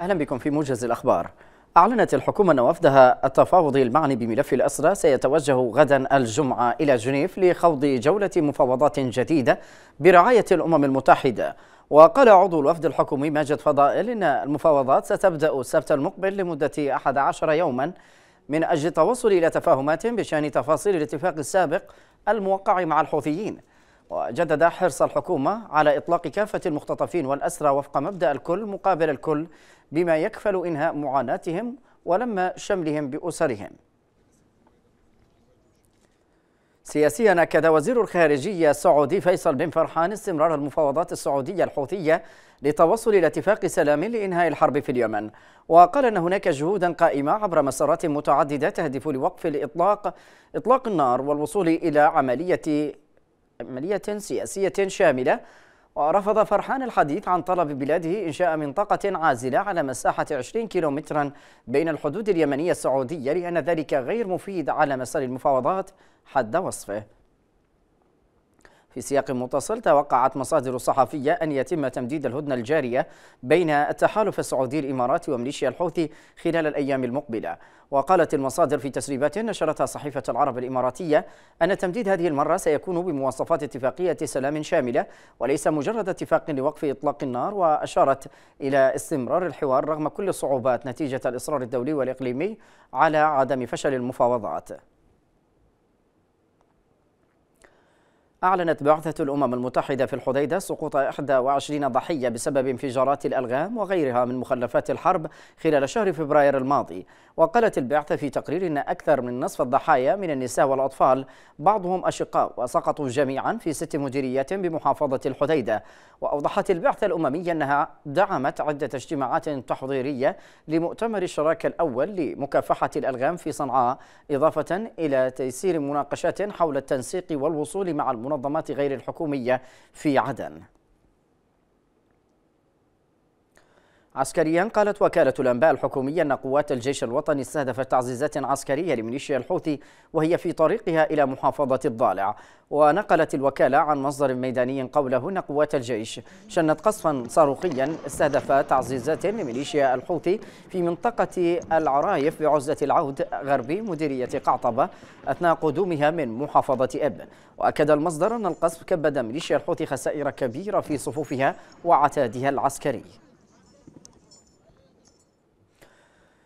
أهلا بكم في موجز الأخبار أعلنت الحكومة أن وفدها التفاوضي المعني بملف الأسرى سيتوجه غدا الجمعة إلى جنيف لخوض جولة مفاوضات جديدة برعاية الأمم المتحدة وقال عضو الوفد الحكومي ماجد فضائل أن المفاوضات ستبدأ السبت المقبل لمدة 11 يوما من أجل التوصل إلى تفاهمات بشأن تفاصيل الاتفاق السابق الموقع مع الحوثيين وجدد حرص الحكومة على إطلاق كافة المختطفين والأسرى وفق مبدأ الكل مقابل الكل بما يكفل إنهاء معاناتهم ولم شملهم بأسرهم سياسيا أكد وزير الخارجية السعودي فيصل بن فرحان استمرار المفاوضات السعودية الحوثية للتوصل إلى اتفاق سلام لإنهاء الحرب في اليمن وقال أن هناك جهودا قائمة عبر مسارات متعددة تهدف لوقف الإطلاق إطلاق النار والوصول إلى عملية عملية سياسية شاملة ورفض فرحان الحديث عن طلب بلاده إنشاء منطقة عازلة على مساحة 20 كيلومترا بين الحدود اليمنية السعودية لأن ذلك غير مفيد على مسار المفاوضات حد وصفه في سياق متصل توقعت مصادر صحفية أن يتم تمديد الهدنة الجارية بين التحالف السعودي الإماراتي وميليشيا الحوثي خلال الأيام المقبلة وقالت المصادر في تسريبات نشرتها صحيفة العرب الإماراتية أن تمديد هذه المرة سيكون بمواصفات اتفاقية سلام شاملة وليس مجرد اتفاق لوقف إطلاق النار وأشارت إلى استمرار الحوار رغم كل الصعوبات نتيجة الإصرار الدولي والإقليمي على عدم فشل المفاوضات أعلنت بعثة الأمم المتحدة في الحديدة سقوط 21 ضحية بسبب انفجارات الألغام وغيرها من مخلفات الحرب خلال شهر فبراير الماضي وقالت البعثة في تقرير أن أكثر من نصف الضحايا من النساء والأطفال بعضهم أشقاء وسقطوا جميعا في ست مديريات بمحافظة الحديدة وأوضحت البعثة الأممية أنها دعمت عدة اجتماعات تحضيرية لمؤتمر الشراكة الأول لمكافحة الألغام في صنعاء إضافة إلى تيسير مناقشات حول التنسيق والوصول مع المناقشة المنظمات غير الحكومية في عدن عسكريا قالت وكالة الأنباء الحكومية أن قوات الجيش الوطني استهدفت تعزيزات عسكرية لميليشيا الحوثي وهي في طريقها إلى محافظة الضالع ونقلت الوكالة عن مصدر ميداني قوله أن قوات الجيش شنت قصفا صاروخيا استهدف تعزيزات لميليشيا الحوثي في منطقة العرايف بعزلة العود غربي مديرية قعطبة أثناء قدومها من محافظة أب وأكد المصدر أن القصف كبد ميليشيا الحوثي خسائر كبيرة في صفوفها وعتادها العسكري